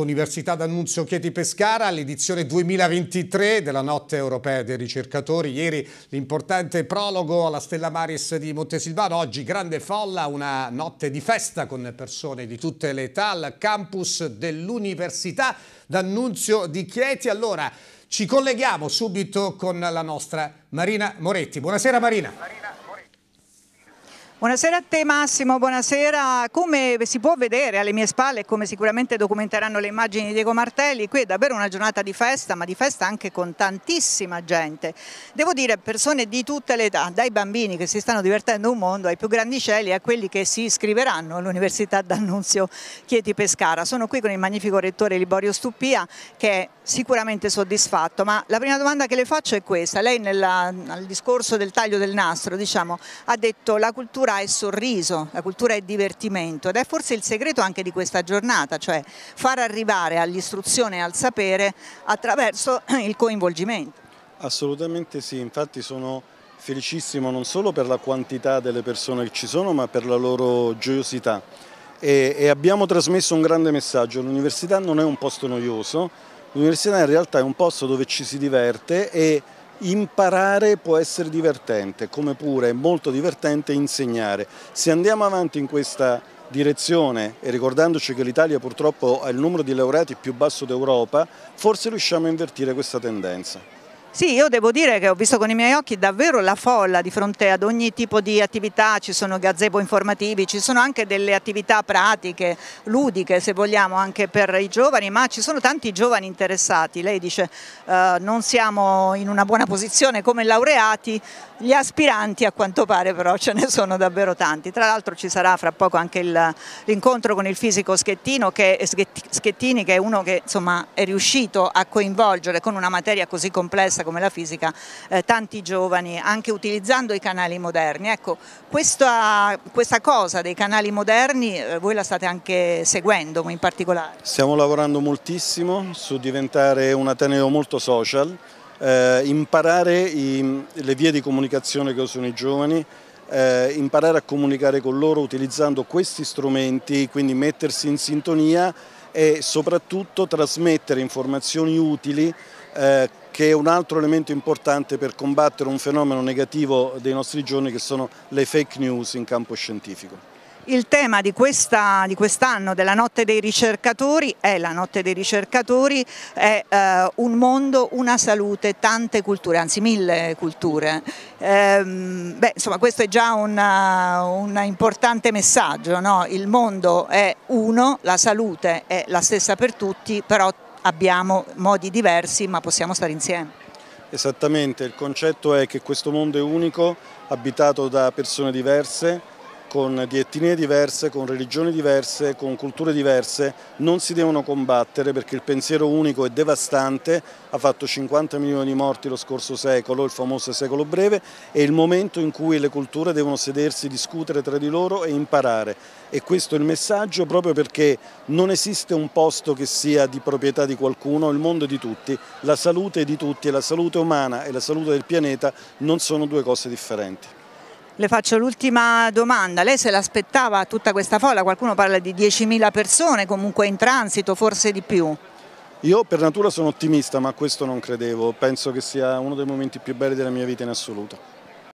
Università d'Annunzio Chieti Pescara, l'edizione 2023 della Notte Europea dei Ricercatori. Ieri l'importante prologo alla Stella Maris di Montesilvano, oggi grande folla, una notte di festa con persone di tutte le età al campus dell'Università d'Annunzio di Chieti. Allora ci colleghiamo subito con la nostra Marina Moretti. Buonasera Marina. Marina. Buonasera a te Massimo, buonasera. Come si può vedere alle mie spalle, e come sicuramente documenteranno le immagini di Diego Martelli, qui è davvero una giornata di festa, ma di festa anche con tantissima gente. Devo dire persone di tutte le età, dai bambini che si stanno divertendo un mondo, ai più grandicelli, a quelli che si iscriveranno all'Università d'Annunzio Chieti Pescara. Sono qui con il magnifico rettore Liborio Stuppia che è sicuramente soddisfatto, ma la prima domanda che le faccio è questa. Lei nella, nel discorso del taglio del nastro diciamo, ha detto la cultura cultura è sorriso, la cultura è divertimento ed è forse il segreto anche di questa giornata, cioè far arrivare all'istruzione e al sapere attraverso il coinvolgimento. Assolutamente sì, infatti sono felicissimo non solo per la quantità delle persone che ci sono ma per la loro gioiosità e, e abbiamo trasmesso un grande messaggio, l'università non è un posto noioso, l'università in realtà è un posto dove ci si diverte e Imparare può essere divertente, come pure è molto divertente insegnare. Se andiamo avanti in questa direzione e ricordandoci che l'Italia purtroppo ha il numero di laureati più basso d'Europa, forse riusciamo a invertire questa tendenza. Sì, io devo dire che ho visto con i miei occhi davvero la folla di fronte ad ogni tipo di attività, ci sono gazebo informativi, ci sono anche delle attività pratiche, ludiche se vogliamo anche per i giovani, ma ci sono tanti giovani interessati. Lei dice eh, non siamo in una buona posizione come laureati, gli aspiranti a quanto pare però ce ne sono davvero tanti. Tra l'altro ci sarà fra poco anche l'incontro con il fisico Schettino, che, Schettini che è uno che insomma, è riuscito a coinvolgere con una materia così complessa scienza come la fisica eh, tanti giovani anche utilizzando i canali moderni. Ecco, questa, questa cosa dei canali moderni eh, voi la state anche seguendo in particolare? Stiamo lavorando moltissimo su diventare un Ateneo molto social, eh, imparare i, le vie di comunicazione che usano i giovani, eh, imparare a comunicare con loro utilizzando questi strumenti, quindi mettersi in sintonia e soprattutto trasmettere informazioni utili eh, che è un altro elemento importante per combattere un fenomeno negativo dei nostri giorni che sono le fake news in campo scientifico. Il tema di quest'anno, quest della Notte dei Ricercatori, è la Notte dei Ricercatori, è eh, un mondo, una salute, tante culture, anzi mille culture. Ehm, beh, insomma, questo è già un importante messaggio, no? il mondo è uno, la salute è la stessa per tutti, però abbiamo modi diversi ma possiamo stare insieme. Esattamente, il concetto è che questo mondo è unico, abitato da persone diverse, con di etnie diverse, con religioni diverse, con culture diverse, non si devono combattere perché il pensiero unico è devastante, ha fatto 50 milioni di morti lo scorso secolo, il famoso secolo breve, è il momento in cui le culture devono sedersi, discutere tra di loro e imparare. E questo è il messaggio proprio perché non esiste un posto che sia di proprietà di qualcuno, il mondo è di tutti, la salute è di tutti e la salute umana e la salute del pianeta non sono due cose differenti. Le faccio l'ultima domanda, lei se l'aspettava tutta questa folla? Qualcuno parla di 10.000 persone comunque in transito, forse di più? Io per natura sono ottimista, ma a questo non credevo. Penso che sia uno dei momenti più belli della mia vita in assoluto.